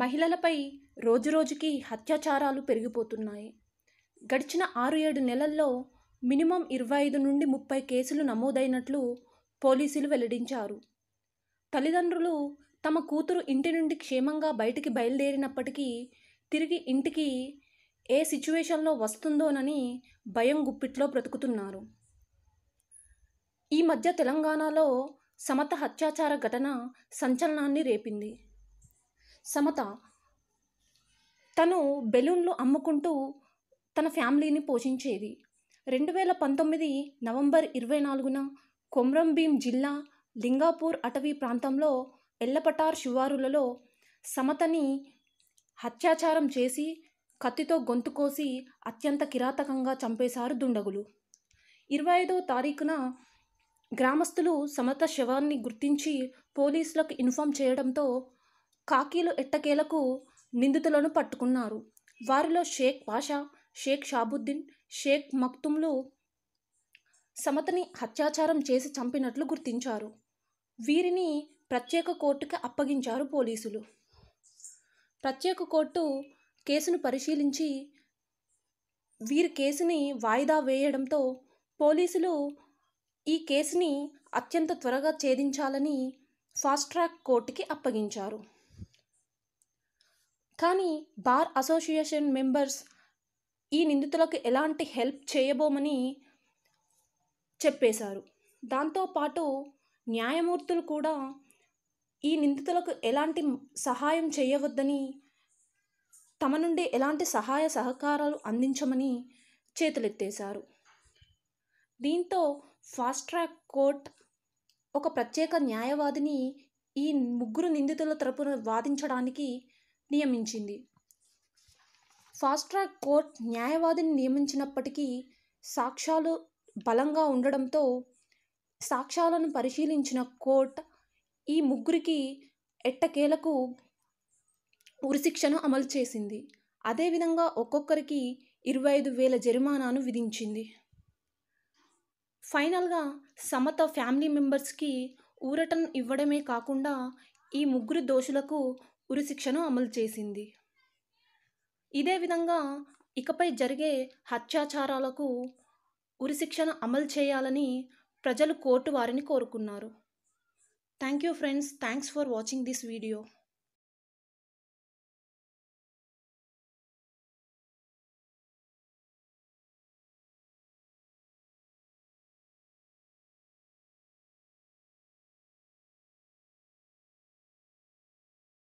మహిళలపై రోజురోజుకి అత్యాచారాలు పెరిగిపోతున్నాయి గడిచిన ఆరు ఏడు నెలల్లో మినిమం ఇరవై ఐదు నుండి ముప్పై కేసులు నమోదైనట్లు పోలీసులు వెల్లడించారు తల్లిదండ్రులు తమ కూతురు ఇంటి నుండి క్షేమంగా బయటికి బయలుదేరినప్పటికీ తిరిగి ఇంటికి ఏ సిచ్యువేషన్లో వస్తుందోనని భయం గుప్పిట్లో బ్రతుకుతున్నారు ఈ మధ్య తెలంగాణలో సమత హత్యాచార ఘటన సంచలనాన్ని రేపింది సమత తను బెలూన్లు అమ్ముకుంటూ తన ఫ్యామిలీని పోషించేది రెండు వేల పంతొమ్మిది నవంబర్ ఇరవై నాలుగున కొమ్రంభీం జిల్లా లింగాపూర్ అటవీ ప్రాంతంలో ఎల్లపటార్ శివారులలో సమతని అత్యాచారం చేసి కత్తితో గొంతు కోసి అత్యంత కిరాతకంగా చంపేశారు దుండగులు ఇరవై ఐదో తారీఖున గ్రామస్తులు సమత శవాన్ని గుర్తించి పోలీసులకు ఇన్ఫామ్ చేయడంతో కాకీలు ఎట్టకేలకు నిందితులను పట్టుకున్నారు వారిలో షేక్ పాషా షేక్ షాబుద్దీన్ షేక్ మక్తుమ్లు సమతని అత్యాచారం చేసి చంపినట్లు గుర్తించారు వీరిని ప్రత్యేక కోర్టుకి అప్పగించారు పోలీసులు ప్రత్యేక కోర్టు కేసును పరిశీలించి వీరి కేసుని వాయిదా వేయడంతో పోలీసులు ఈ కేసుని అత్యంత త్వరగా ఛేదించాలని ఫాస్ట్ ట్రాక్ కోర్టుకి అప్పగించారు కానీ బార్ అసోసియేషన్ మెంబర్స్ ఈ నిందితులకు ఎలాంటి హెల్ప్ చేయబోమని చెప్పేశారు దాంతోపాటు న్యాయమూర్తులు కూడా ఈ నిందితులకు ఎలాంటి సహాయం చేయవద్దని తమ నుండి ఎలాంటి సహాయ సహకారాలు అందించమని చేతులెత్తేశారు దీంతో ఫాస్ట్ ట్రాక్ కోర్ట్ ఒక ప్రత్యేక న్యాయవాదిని ఈ ముగ్గురు నిందితుల తరపున వాదించడానికి నియమించింది ఫాస్ట్ ట్రాక్ కోర్ట్ న్యాయవాదిని నియమించినప్పటికీ సాక్ష్యాలు బలంగా ఉండడంతో సాక్ష్యాలను పరిశీలించిన కోర్ట్ ఈ ముగ్గురికి ఎట్టకేలకు ఉరిశిక్షను అమలు చేసింది అదేవిధంగా ఒక్కొక్కరికి ఇరవై ఐదు వేల జరిమానాను విధించింది ఫైనల్గా సమత ఫ్యామిలీ మెంబర్స్కి ఊరటం ఇవ్వడమే కాకుండా ఈ ముగ్గురు దోషులకు ఉరిశిక్షను అమలు చేసింది ఇదే విధంగా ఇకపై జరిగే హత్యాచారాలకు ఉరిశిక్షను అమలు చేయాలని ప్రజలు కోర్టు వారిని కోరుకున్నారు thank you friends thanks for watching this video